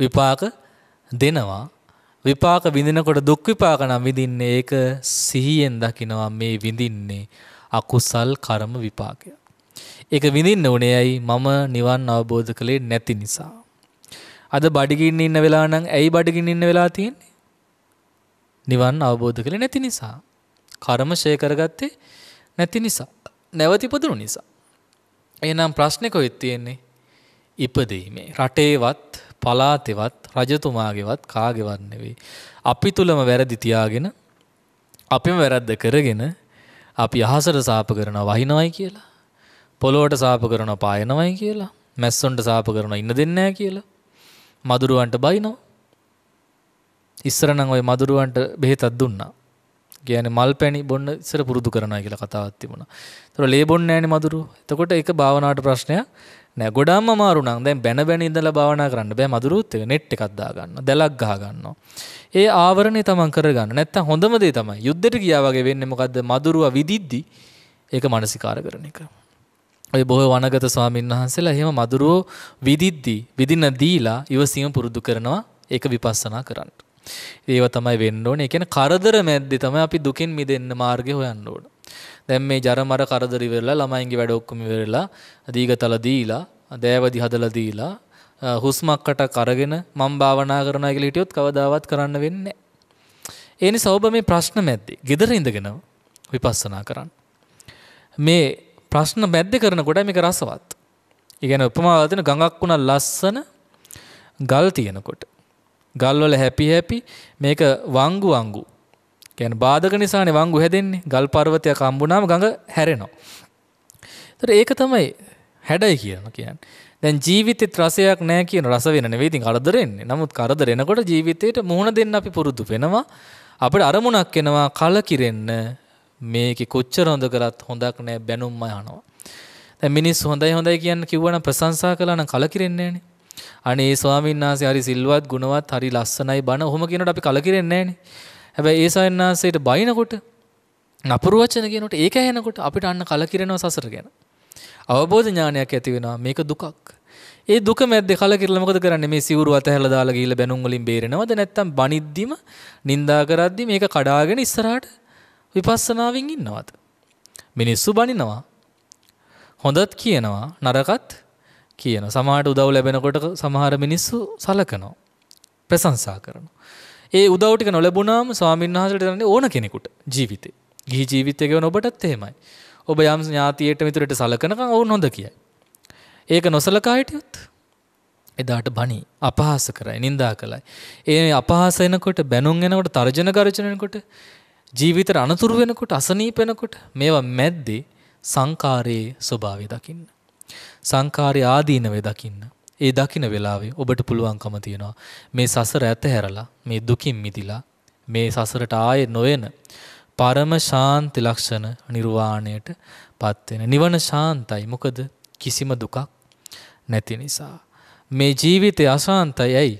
විපාක දෙනවා. විපාක විඳිනකොට දුක් විපාක නම් විඳින්නේ ඒක සිහියෙන් දකිනවා මේ විඳින්නේ අකුසල් කර්ම විපාකය. ඒක විඳින්න උනේ ඇයි මම නිවන් අවබෝධ කළේ නැති නිසා. අද බඩගින්න ඉන්න වෙලා නම් ඇයි බඩගින්න ඉන්න වෙලා තියෙන්නේ? නිවන් අවබෝධ කළේ නැති නිසා. කර්ම ෂේ කරගත්තේ නැති නිසා. නැවතිපදුණු නිසා. එහෙනම් ප්‍රශ්නේ කොහෙද තියෙන්නේ? ඉපදීමේ රටේවත් පලාතෙවත් රජතුමාගේවත් කාගෙවත් නෙවෙයි. අපි තුලම වැරදි තියාගෙන අපිම වැරද්ද කරගෙන අපි අහසට සාප කරනවා වහිනවයි කියලා. පොළොවට සාප කරනවා පායනවයි කියලා. මැස්සොන්ට සාප කරනවා ඉන්න දෙන්නේ නැහැ කියලා. මදුරුවන්ට බයිනවා. ඉස්සර නම් ওই මදුරුවන්ට බෙහෙතක් දුන්නා. කියන්නේ මල් පැණි බොන්න ඉස්සර පුරුදු කරනවා කියලා කතාවක් තිබුණා. ඒතර ලේ බොන්නේ නැහැනේ මදුරුව. එතකොට ඒක භාවනාවට ප්‍රශ්නයක් නෑ ගොඩාම අමාරු නම් දැන් බැන බැන ඉඳලා භාවනා කරන්න බෑ මధుරුත් එක net එකක් දාගන්න දැලක් ගහගන්නවා ඒ ආවරණය තමන් කරගන්න නැත්තම් හොඳම දේ තමයි යුද්ධෙට ගියා වගේ වෙන්නේ මොකද්ද මధుරුවා විදිද්දි ඒක මානසිකාර කරන එක ඔය බොහෝ වනගත ස්වාමීන් වහන්සේලා එහෙම මధుරෝ විදිද්දි විදින දීලා ඉවසීම පුරුදු කරනවා ඒක විපස්සනා කරන්න ඒව තමයි වෙන්න ඕනේ ඒ කියන්නේ කරදර මැද්දේ තමයි අපි දුකින් මිදෙන්න මාර්ගය හොයන්න ඕනේ දැන් මේ ජරමර කරදර ඉවරලා ළමයින්ගේ වැඩ ඔක්කොම ඉවරලා දීගතල දීලා දෑවදි හදලා දීලා හුස්මක්කට අරගෙන මම භාවනා කරනවා කියලා හිටියොත් කවදාවත් කරන්න වෙන්නේ නැහැ. ඒ නිසා ඔබ මේ ප්‍රශ්න මැද්දේ gedara ඉඳගෙන විපස්සනා කරන්න. මේ ප්‍රශ්න මැද්දේ කරනකොට මේක රසවත්. ඒ කියන්නේ උපමාවක් දෙන ගඟක් උනා ලස්සන ගල් තියෙනකොට ගල්වල හැපි හැපි මේක වංගු වංගු කියන්නේ බාධක නිසානේ වංගු හැදෙන්නේ. ගල් පර්වතයක් හම්බුනාම ගඟ හැරෙනවා. ඒතර ඒක තමයි හැඩයි කියනවා කියන්නේ. දැන් ජීවිතෙත් රසයක් නැහැ කියන රස වෙන නෙවෙයි ඉතින් කරදරෙන්නේ. නමුත් කරදර එනකොට ජීවිතේට මුහුණ දෙන්න අපි පුරුදු වෙනවා. අපිට අරමුණක් එනවා කලකිරෙන්න. මේකේ කොච්චර හොඳ කරත් හොඳක් නැහැ බැනුම්ම අහනවා. දැන් මිනිස් හොඳයි හොඳයි කියන්න කිව්වනම් ප්‍රශංසා කළා නම් කලකිරෙන්නේ නැහනේ. අනේ ස්වාමීන් වහන්සේ හරි සිල්වත් ගුණවත් හරි ලස්සනයි බණ ඔහොම කියනකොට අපි කලකිරෙන්නේ නැහනේ. හැබැයි ඒ සයන්නාසයට බයිනකොට නපුරු වචන කියනකොට ඒක ඇහෙනකොට අපිට අන්න කලකිරෙනවා සසර ගැන. අවබෝධ ඥානයක් ඇති වෙනවා මේක දුකක්. ඒ දුක මැද්දේ කලකිරලා මොකද කරන්නේ මේ සිවුරු අතහැරලා දාලා ගිහිල්ලා බැනුම් වලින් බේරෙනවද නැත්නම් බනිද්දිම නිඳා කරද්දි මේක කඩාගෙන ඉස්සරහට විපස්සනාවෙන් ඉන්නවද? මිනිස්සු බනිනවා. හොඳත් කියනවා නරකත් කියනවා. සමහරට උදව් ලැබෙනකොට සමහර මිනිස්සු සලකනවා. ප්‍රශංසා කරනවා. ඒ උදව්ටික නොලැබුණාම ස්වාමීන් වහන්සේට දරන්නේ ඕන කෙනෙකුට ජීවිතේ. ගිහි ජීවිතය ගෙවන ඔබටත් එහෙමයි. ඔබ යම් ඥාතියට මිතුරට සලකනකම් ඔවුන් හොඳ කියයි. ඒක නොසලකා හිටියොත් එදාට බණි අපහාස කරයි නින්දා කළයි. ඒ අපහාස එනකොට බැනුම් එනකොට තර්ජන ගර්ජන එනකොට ජීවිතේට අනතුරු වෙනකොට අසනීප වෙනකොට මේවා මැද්දේ සංකාරයේ ස්වභාවය දකින්න. සංකාරයේ ආදීනවේ දකින්න. ඒ දකින වෙලාවේ ඔබට පුළුවන්කම තියෙනවා මේ සසර ඇතහැරලා මේ දුකින් මිදිලා මේ සසරට ආයේ නොයන පරම ශාන්ති ලක්ෂණ නිර්වාණයට පත් වෙන නිවන ශාන්තයි මොකද කිසිම දුකක් නැති නිසා මේ ජීවිතය අශාන්තයි ඇයි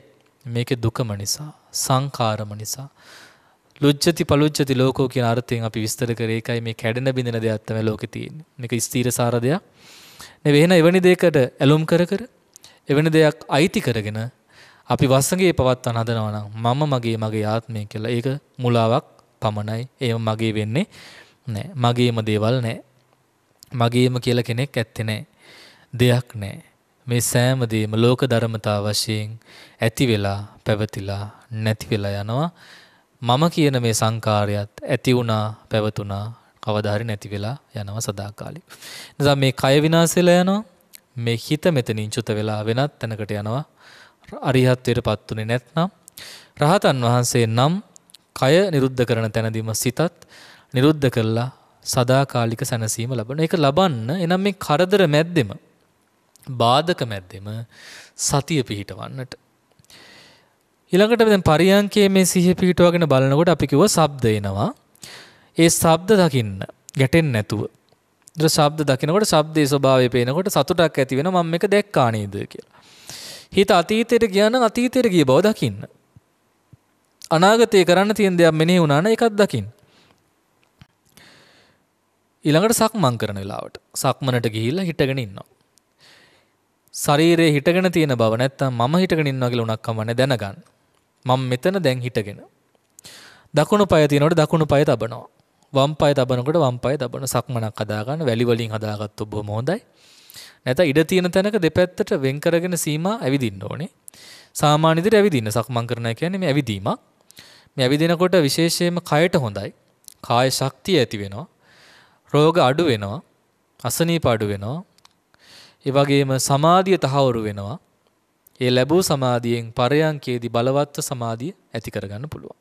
මේකේ දුකම නිසා සංකාරම නිසා ලුජ්ජති පලුජ්ජති ලෝකෝ කියන අර්ථයෙන් අපි විස්තර කරේ එකයි මේ කැඩෙන බිඳෙන දෙයක් තමයි ලෝකේ තියෙන්නේ මේක ස්ථීර සාර දෙයක් නේ වෙන එවැනි දෙයකට ඇලුම් කර කර එවැනි දෙයක් අයිති කරගෙන අපි වස්සගේ පවත්වන්න හදනවා නම් මම මගේ මගේ ආත්මය කියලා ඒක මුලාවක් පමණයි. ඒව මගේ වෙන්නේ නෑ. මගේම දේවල් නෑ. මගේම කියලා කෙනෙක් ඇත්තේ නෑ. දෙයක් නෑ. මේ සෑම දෙයක්ම ලෝක ධර්මතා වශයෙන් ඇති වෙලා පැවතිලා නැති වෙලා යනවා. මම කියන මේ සංකාරයත් ඇති වුණා පැවතුණා කවදාහරි නැති වෙලා යනවා සදාකාලික. නිසා මේ කය විනාශ වෙලා යනවා මේ හිත මෙතනින් චුත වෙලා වෙනත් තැනකට යනවා අරිහත්වයටපත් උනේ නැත්නම් රහතන් වහන්සේ නම් කය නිරුද්ධ කරන තැනදීම සිතත් නිරුද්ධ කළා සදාකාලික සැනසීම ලබන එක ලබන්න එනම් මේ කරදර මැද්දෙම බාධක මැද්දෙම සතිය පිහිටවන්නට ඊළඟට දැන් පරියංකයේ මේ සිහිය පිහිටවගෙන බලනකොට අපි කිව්වා ශබ්ද එනවා ඒ ශබ්ද දකින්න ගැටෙන්නේ නැතුව දර ශබ්ද දකිනකොට ශබ්දයේ ස්වභාවය පේනකොට සතුටක් ඇති වෙන මම මේක දැක්කා නේද කියලා. හිත අතීතයට ගියා නම් අතීතයට ගිය බව දකින්න. අනාගතේ කරන්න තියෙන දේක් මෙනෙහි වුණා නම් ඒකත් දකින්න. ඊළඟට සක්මන් කරන වෙලාවට සක්මනට ගිහිල්ලා හිටගෙන ඉන්නවා. ශරීරයේ හිටගෙන තියෙන බව නැත්තම් මම හිටගෙන ඉන්නවා කියලා උනක් කමන්නේ දැනගන්න. මම මෙතන දැන් හිටගෙන. දකුණු පාය තියෙනකොට දකුණු පාය තබනවා. වම් පාය තබනකොට වම් පාය තබන සක්මනක් හදාගන්න වැලි වලින් හදාගත්තොත් බොහොම හොඳයි. නැත ඉඩ තියෙන තැනක දෙපැත්තට වෙන් කරගෙන සීමා ඇවිදින්න ඕනේ. සාමාන්‍ය විදිහට ඇවිදින්න සක්මන් කරනවා කියන්නේ මේ ඇවිදීමක්. මේ ඇවිදිනකොට විශේෂයෙන්ම කයට හොඳයි. කාය ශක්තිය ඇති වෙනවා. රෝග අඩු වෙනවා. අසනීප අඩු වෙනවා. ඒ වගේම සමාධිය තහවුරු වෙනවා. ඒ ලැබූ සමාධියෙන් පරයන්කේදී බලවත්ව සමාධිය ඇති කරගන්න පුළුවන්.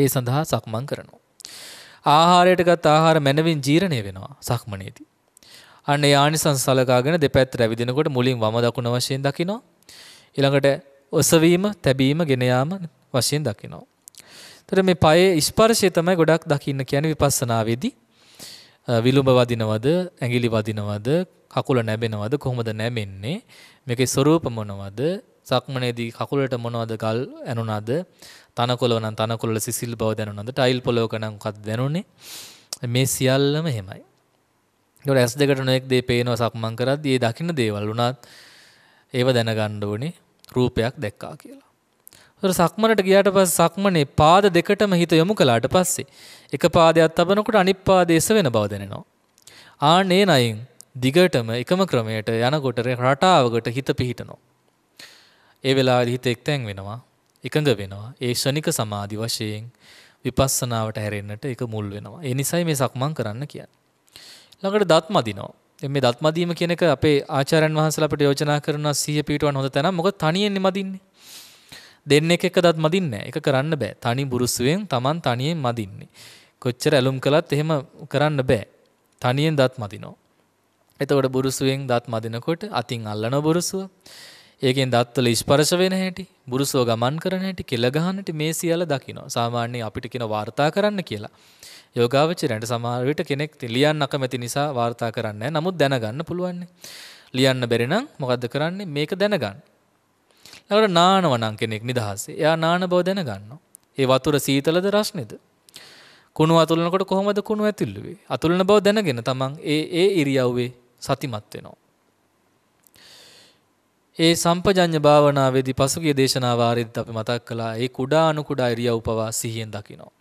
ඒ සඳහා සක්මන් කරනවා. ආහාරයට ගත් ආහාර මැනවින් ජීර්ණය වෙනවා සක්මනේදී. අන්න යානිසංස සලකාගෙන දෙපැත්ත රැවිදිනකොට මුලින් වම දකුණ වශයෙන් දකිනවා. ඊළඟට ඔසවීම, තැබීම, ගෙන වශයෙන් දකිනවා. ඒතර මේ පයේ ස්පර්ශය තමයි ගොඩක් දකින්න කියන්නේ විපස්සනාවේදී. විලුඹ වදිනවද, ඇඟිලි වදිනවද, කකුල නැබෙනවද, කොහොමද නැමෙන්නේ? මේකේ ස්වરૂප මොනවද? සක්මනේදී කකුලට මොනවද ගල් ඇනුණාද? තනකොළ නම් තනකොළ සිසිල් බව දැනුණාද? ටයිල් පොලවක නම් මොකක්ද දැනුනේ? මේ සියල්ලම එහෙමයි. ඒකට ඇස් දෙකට නොඑක් දේ පේනවා සක්මන් කරද්දී ඒ දකින්න දේවල් උනාත් ඒව දැනගන්න ඕනේ රූපයක් දැක්කා කියලා. ඒතර සක්මනට ගියාට පස්සේ සක්මනේ පාද දෙකටම හිත යොමු කළාට පස්සේ එක පාදයක් තබනකොට අනිත් පාදයේ වෙන බව දැනෙනවා. ආනේ නයින් දිගටම එකම ක්‍රමයට යනකොට රටාවකට හිත පිහිටනවා. ඒ වෙලාවේ හිත එක්තැන් වෙනවා. එකඟ වෙනවා. ඒ ෂණික සමාධි වශයෙන් විපස්සනාවට හැරෙන්නට ඒක මුල් වෙනවා. ඒ නිසයි මේ සක්මන් කරන්න කියන්නේ. ළඟට දත් මදිනවා. දැන් මේ දත් මදීම කියන එක අපේ ආචාර්යන් වහන්සේලා අපිට යෝජනා කරනවා සිහිය පිටවන්න හොඳ තැන. මොකද තනියෙන් මදින්නේ. දෙන්නෙක් එක දත් මදින්නේ ඒක කරන්න බෑ. තනි බුරුස්සුවෙන් Taman තනියෙන් මදින්නේ. කොච්චර ඇලුම් කළත් එහෙම කරන්න බෑ. තනියෙන් දත් මදිනවා. එතකොට බුරුසුවෙන් දත් මදිනකොට අතින් අල්ලන බුරුසුව ඒකෙන් දත්වල ස්පර්ශ වෙන හැටි, බුරුසව ගමන් කරන හැටි, කෙල ගහනටි මේ සියල්ල දකිනවා. සාමාන්‍ය අපිට කියන වාර්තා කරන්න කියලා. යෝගාවචරයන්ට සමහර විට කෙනෙක් ලියන්න අකමැති නිසා වාර්තා කරන්නේ නමුත් දැනගන්න පුළුවන්. ලියන්න බැරි නම් මොකද්ද කරන්නේ? මේක දැනගන්න. ඊළඟට නානවනම් කෙනෙක් නිදහසේ. එයා නාන බව දැනගන්නවා. ඒ වතුර සීතලද රස්නේද? කුණු අතුලනකොට කොහොමද කුණු ඇතිල්ලුවේ? අතුලන බව දැනගෙන තමන් ඒ ඒ ඉරියව්වේ සතිමත් වෙනවා. ඒ සම්පජඤ්ඤ භාවනාවේදී පසුගිය දේශනා වාරෙත් අපි මතක් කළා ඒ කුඩා අනු කුඩා ඉරියව් පවා සිහියෙන් දකිනවා.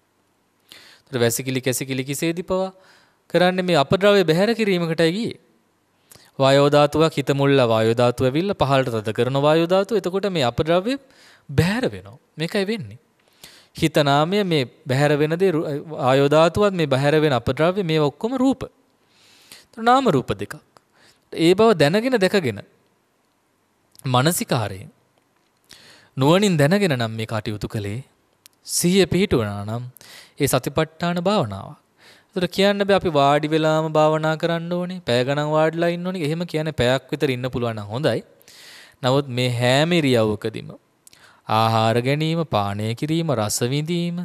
ඒතර වැසිකිලි කැසිකිලි කිසේදී පවා කරන්නේ මේ අපද්‍රව්‍ය බැහැර කිරීමකටයි ගියේ. වායෝ ධාතුවක් හිත මුල්ලා වායෝ ධාතුව ඇවිල්ලා පහළට තද කරන වායෝ ධාතුව එතකොට මේ අපද්‍රව්‍ය බැහැර වෙනවා. මේකයි වෙන්නේ. හිත නාමය මේ බැහැර වෙන දේ ආයෝ ධාතුවත් මේ බැහැර වෙන අපද්‍රව්‍ය මේ ඔක්කොම රූප. ඒතර නාම රූප දෙකක්. ඒ බව දැනගෙන දැකගෙන මනසිකාරයෙන් නුවණින් දැනගෙන නම් මේ කටයුතු කළේ සිහිය පිහිටුවනා නම් ඒ සතිපට්ඨාන භාවනාවක්. ඒතර කියන්න බෑ අපි වාඩි වෙලාම භාවනා කරන්න ඕනේ. පැය ගණන් වාඩිලා ඉන්න ඕනේ. එහෙම කියන්නේ පැයක් විතර ඉන්න පුළුවන් නම් හොඳයි. නමුත් මේ හැම ඉරියව්වකදීම ආහාර ගැනීම, පානය කිරීම, රස විඳීම,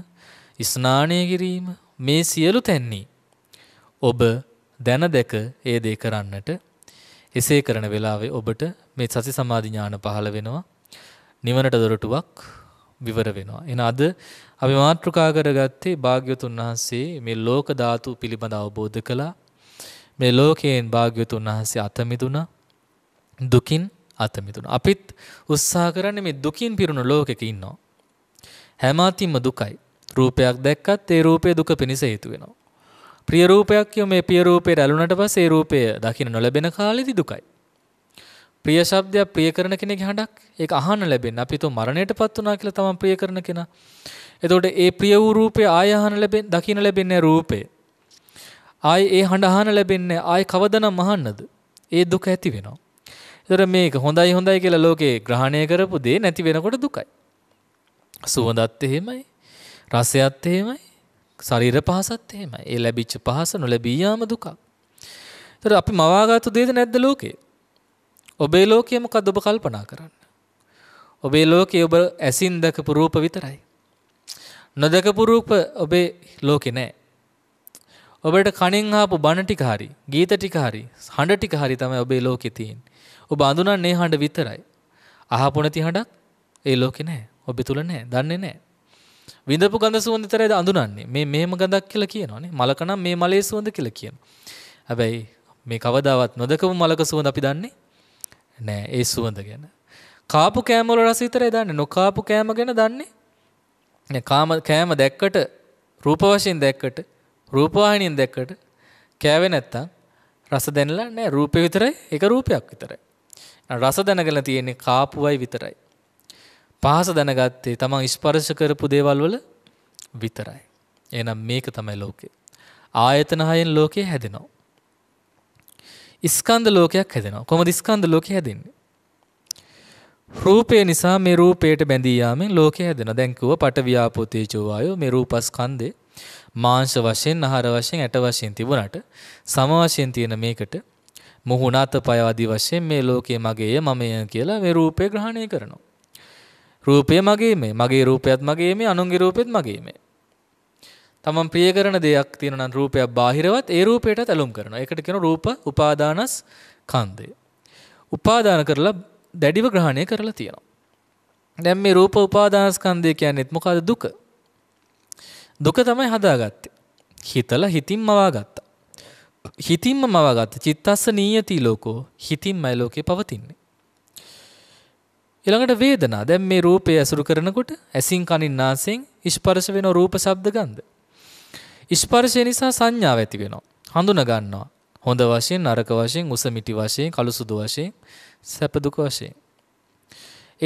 ස්නානය කිරීම මේ සියලු තැන්නේ ඔබ දැන දැක ඒ දේ කරන්නට එසේ කරන වෙලාවේ ඔබට මේ සති සමාධි ඥාන පහළ වෙනවා. නිවනට දොරටුවක් විවර වෙනවා. එන අද අපි මාතෘකා කරගත්තේ භාග්‍යවතුන් වහන්සේ මේ ලෝක ධාතු පිළිබඳ අවබෝධ කළා. මේ ලෝකයෙන් භාග්‍යවතුන් වහන්සේ අත මිදුණා. දුකින් අත මිදුණා. අපිත් උත්සාහ කරන්නේ මේ දුකින් පිරුණු ලෝකෙක ඉන්නවා. හැම අතින්ම දුකයි. රූපයක් දැක්කත් ඒ රූපේ දුක පිණිස හේතු වෙනවා. ප්‍රිය රූපයක් කියෝ මේ ප්‍රිය රූපේ රැළුණට පස්සේ ඒ රූපය දකින්න නොලැබෙන කාලෙදි දුකයි. ප්‍රිය ශබ්දයක් ප්‍රිය කරන කෙනෙක්ගේ හඬක් ඒක අහන්න ලැබෙන්නේ. අපි તો මරණයටපත් වුණා කියලා තමන් ප්‍රිය කරන කෙනා. එතකොට ඒ ප්‍රිය වූ රූපය ආය අහන්න ලැබෙන දකින්න ලැබෙන්නේ රූපේ. ආය ඒ හඬ අහන්න ලැබෙන්නේ ආය කවදනම් අහන්නද? ඒ දුක ඇති වෙනවා. එතකොට මේක හොඳයි හොඳයි කියලා ලෝකේ ග්‍රහණය කරපු දේ නැති වෙනකොට දුකයි. සුවඳත් එහෙමයි. රසයත් එහෙමයි. ශරීර පහසත් එහෙමයි. ඒ ලැබිච්ච පහස නොලැබී යාම දුකක්. එතකොට අපි මවාගත්තු දේද නැද්ද ලෝකේ? ඔබේ ලෝකය මොකද්ද ඔබ කල්පනා කරන්න. ඔබේ ලෝකය ඔබ ඇසින් දැකපු රූප විතරයි. නොදකපු රූප ඔබේ ලෝකේ නෑ. ඔබට කණින් ආපු බණ ටික හරි, ගීත ටික හරි, හඬ ටික හරි තමයි ඔබේ ලෝකේ තියෙන්නේ. ඔබ අඳුනන්නේ හඬ විතරයි. අහපු නැති හඬක් ඒ ලෝකේ නෑ. ඔබ තුල නෑ. දන්නේ නෑ. විඳපු ගඳ සුවඳ විතරයි අඳුනන්නේ. මේ මෙහෙම ගඳක් කියලා කියනවනේ. මලක නම් මේ මලේ සුවඳ කියලා කියනවා. හැබැයි මේ කවදාවත් නොදකපු මලක සුවඳ අපි දන්නේ නෑ ඒ සුවඳ ගැන. කාපු කෑම වල රස විතරයි දන්නේ. නොකාපු කෑම ගැන දන්නේ නෑ. කාම කෑම දැක්කට රූප වශයෙන් දැක්කට රූප වාහිනියෙන් දැක්කට කෑවේ නැත්තම් රස දැනලා නෑ. රූපේ විතරයි එක රූපයක් විතරයි. රස දැනගෙන තියෙන්නේ කාපුවයි විතරයි. පහස දැනගත්තේ තමන් ස්පර්ශ කරපු දේවල් වල විතරයි. එහෙනම් මේක තමයි ලෝකේ. ආයතන හයෙන් ලෝකේ හැදෙනවා. ස්කන්ධ ලෝකයක් හැදෙනවා. කොහොමද ස්කන්ධ ලෝකය හැදෙන්නේ? රූපය නිසා මේ රූපයට බැඳී යාමෙන් ලෝකය හැදෙනවා. දැන් කිව්ව පට වියාපෝ තේජෝ වායෝ මේ රූපස්කන්ධේ මාංශ වශයෙන්, ආහාර වශයෙන්, ඇට වශයෙන් තිබුණාට සම වශයෙන් තියෙන මේකට මුහුණ අතපය ආදී වශයෙන් මේ ලෝකයේ මගේය, මමය කියලා මේ රූපය ග්‍රහණය කරනවා. රූපය මගේමයි, මගේ රූපයත් මගේමයි, අනුන්ගේ රූපෙත් මගේමයි. තමන් ප්‍රිය කරන දෙයක් තියෙනවා නම් රූපයක් බාහිරවත් ඒ රූපයටත් ඇලුම් කරනවා. ඒකට කියනවා රූප උපාදානස් කන්දය. උපාදාන කරලා දැඩිව ග්‍රහණය කරලා තියෙනවා. දැන් මේ රූප උපාදානස්කන්ධය කියන්නේත් මොකද දුක? දුක තමයි හදාගත්තේ. හිතලා හිතින් මවාගත්තා. හිතින්ම මවාගත්ත චිත්තස්ස නීයති ලෝකෝ හිතින්මයි ලෝකේ පවතින්නේ. ඊළඟට වේදනා. දැන් මේ රූපය ඇසුරු කරනකොට ඇසින් කනින් නාසයෙන් ස්පර්ශ වෙන රූප ශබ්ද ගන්ධ. ස්පර්ශය නිසා සංඥාව ඇති වෙනවා. හඳුන ගන්නවා. හොඳ වශයෙන්, නරක වශයෙන්, උස මිටි වශයෙන්, කළු සුදු වශයෙන්, සැප දුක වශයෙන්.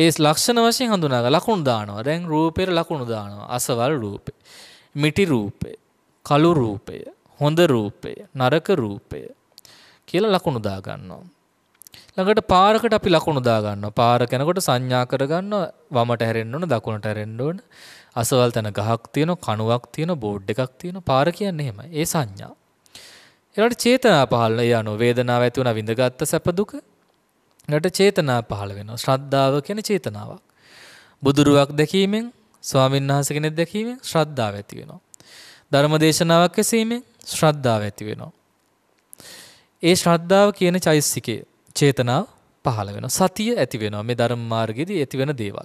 ඒ ලක්ෂණ වශයෙන් හඳුනා ගන්න ලකුණු දානවා. දැන් රූපේට ලකුණු දානවා. අසවල් රූපේ. මිටි රූපේ. කළු රූපේ. හොඳ රූපය, නරක රූපය කියලා ලකුණු දා ගන්නවා. ළඟට පාරකට අපි ලකුණු දා ගන්නවා. පාර කෙනකොට සංඥා කර ගන්නවා වමට හැරෙන්න ඕන, දකුණට හැරෙන්න ඕන, අසවල් තැන ගහක් තියෙන කණුවක් තියෙන බෝඩ් එකක් තියෙන පාර කියන්නේ එහෙම ඒ සංඥා. ඒකට චේතනා පහළ ඒ අනුව වේදනාව ඇති වුණා විඳගත්ත සැප දුක. ඊට චේතනා පහළ වෙනවා. ශ්‍රද්ධාව කියන චේතනාවක්. බුදුරුවක් දැකීමෙන් ස්වාමීන් වහන්සේ කෙනෙක් දැකීමෙන් ශ්‍රද්ධාව ඇති වෙනවා. ධර්ම දේශනාවක් ඇසීමෙන් ශ්‍රද්ධාව ඇති වෙනවා. ඒ ශ්‍රද්ධාව කියන චෛසිකයේ චේතනාව පහළ වෙනවා. සතිය ඇති වෙනවා. මේ ධර්ම මාර්ගයේදී ඇති වෙන දේවල්.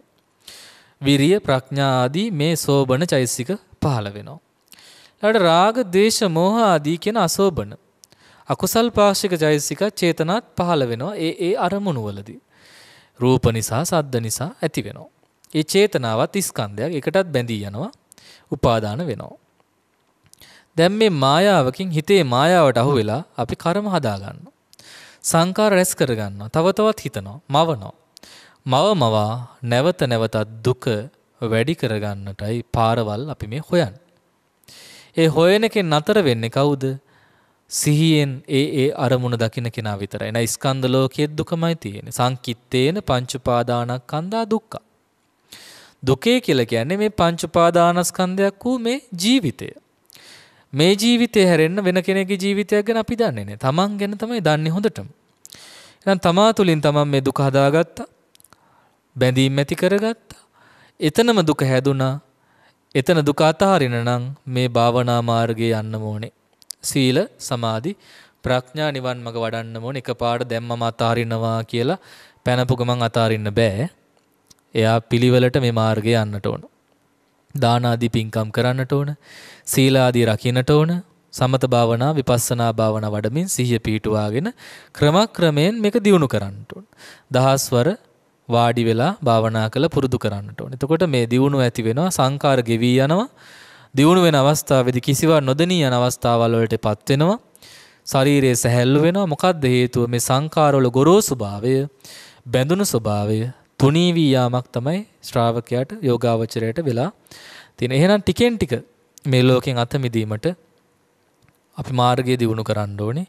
විරිය, ප්‍රඥා ආදී මේ සෝබන චෛසික පහළ වෙනවා. ඊළඟට රාග, දේශ, මෝහ ආදී කියන අසෝබන අකුසල් පාක්ෂික චෛසික චේතනාත් පහළ වෙනවා ඒ ඒ අරමුණු වලදී. රූප නිසා, සද්ද නිසා ඇති වෙනවා. ඒ චේතනාවත් ස්කන්ධයක් එකටත් බැඳී යනවා, උපාදාන වෙනවා. දැන් මේ මායාවකින් හිතේ මායාවට අහු වෙලා අපි කර්ම හදා ගන්නවා. සංකාර රැස් කර ගන්නවා. තව තවත් හිතනවා, මවනවා. මව මවා නැවත නැවතත් දුක වැඩි කරගන්නටයි පාරවල් අපි මේ හොයන්. ඒ හොයන එකෙන් නතර වෙන්නේ කවුද? සිහියෙන් ඒ ඒ අරමුණ දකින්න කෙනා විතරයි. එන ස්කන්ධ ලෝකයේ දුකමයි තියෙන්නේ. සංකිට්තේන පංච උපාදානස්කන්ධා දුක්ඛ. දුකේ කියලා කියන්නේ මේ පංච උපාදානස්කන්ධයක් වූ මේ ජීවිතය. මේ ජීවිතේ හැරෙන්න වෙන කෙනෙකුගේ ජීවිතයක් ගැන අපි දන්නේ නැහැ. තමන් ගැන තමයි දන්නේ හොඳටම. එහෙනම් තමා තුලින් තමන් මේ දුක හදාගත්තා. බැඳීම් ඇති කරගත්තා. එතනම දුක හැදුනා. එතන දුක අතහරින නම් මේ භාවනා මාර්ගයේ යන්න ඕනේ. සීල සමාධි ප්‍රඥා නිවන් මඟ වඩන්න ඕනේ. එකපාරට දැම්මම අතහරිනවා කියලා පැනපු ගමන් අතහරින්න බෑ. එයා පිළිවෙලට මේ මාර්ගය යන්නට ඕන. දාන ආදී පින්කම් කරන්නට ඕන. සීල ආදී රකින්නට ඕන. සමත භාවනා විපස්සනා භාවනා වඩමින් සිහිය පිහිටුවාගෙන ක්‍රමක්‍රමයෙන් මේක දියුණු කරන්නට ඕන. දහස්වර වාඩි වෙලා භාවනා කළ පුරුදු කරන්නට ඕනේ. එතකොට මේ දියුණුව ඇති වෙනවා සංකාර ගෙවි යනවා. දියුණු වෙන අවස්ථාවේදී කිසිවක් නොදෙනී යන අවස්ථාවල් වලටපත් වෙනවා. ශරීරයේ සැහැල්ලු වෙනවා. මොකද්ද හේතුව? මේ සංකාරවල ගොරෝසු භාවය, බැඳුණු ස්වභාවය, තුනී වී යාමක් තමයි ශ්‍රාවකයාට යෝගාවචරයට වෙලා තියෙන. එහෙනම් ටිකෙන් ටික මේ ලෝකෙන් අත මිදීමට අපි මාර්ගය දියුණු කරන්න ඕනේ.